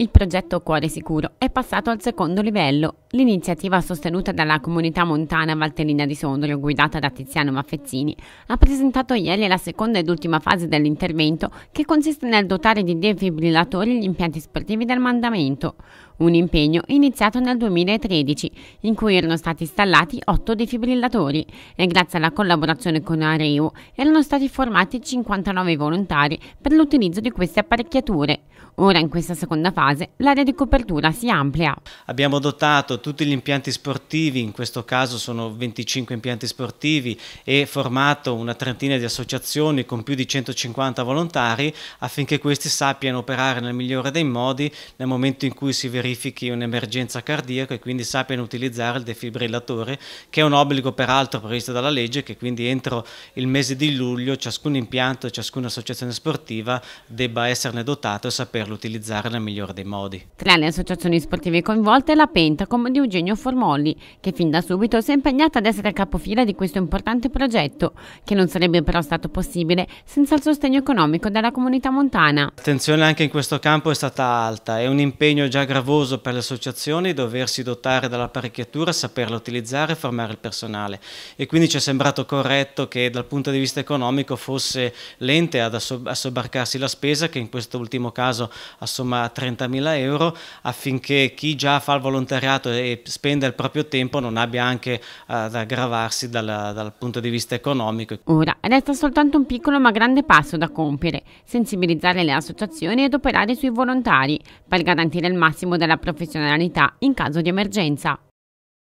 Il progetto Cuore Sicuro è passato al secondo livello L'iniziativa sostenuta dalla comunità montana Valtellina di Sondrio, guidata da Tiziano Maffezzini, ha presentato ieri la seconda ed ultima fase dell'intervento che consiste nel dotare di defibrillatori gli impianti sportivi del mandamento, un impegno iniziato nel 2013 in cui erano stati installati 8 defibrillatori e grazie alla collaborazione con Areu erano stati formati 59 volontari per l'utilizzo di queste apparecchiature. Ora in questa seconda fase l'area di copertura si amplia. Abbiamo dotato tutti gli impianti sportivi, in questo caso sono 25 impianti sportivi e formato una trentina di associazioni con più di 150 volontari affinché questi sappiano operare nel migliore dei modi nel momento in cui si verifichi un'emergenza cardiaca e quindi sappiano utilizzare il defibrillatore che è un obbligo peraltro previsto dalla legge che quindi entro il mese di luglio ciascun impianto e ciascuna associazione sportiva debba esserne dotato e saperlo utilizzare nel migliore dei modi. Tra le associazioni sportive coinvolte la Pentacom di Eugenio Formolli, che fin da subito si è impegnata ad essere capofila di questo importante progetto, che non sarebbe però stato possibile senza il sostegno economico della comunità montana. L'attenzione anche in questo campo è stata alta, è un impegno già gravoso per le associazioni doversi dotare dell'apparecchiatura, saperla utilizzare e formare il personale e quindi ci è sembrato corretto che dal punto di vista economico fosse l'ente ad sobbarcarsi la spesa che in questo ultimo caso assomma 30.000 euro affinché chi già fa il volontariato e e spenda il proprio tempo non abbia anche ad aggravarsi dal, dal punto di vista economico. Ora resta soltanto un piccolo ma grande passo da compiere, sensibilizzare le associazioni ed operare sui volontari per garantire il massimo della professionalità in caso di emergenza.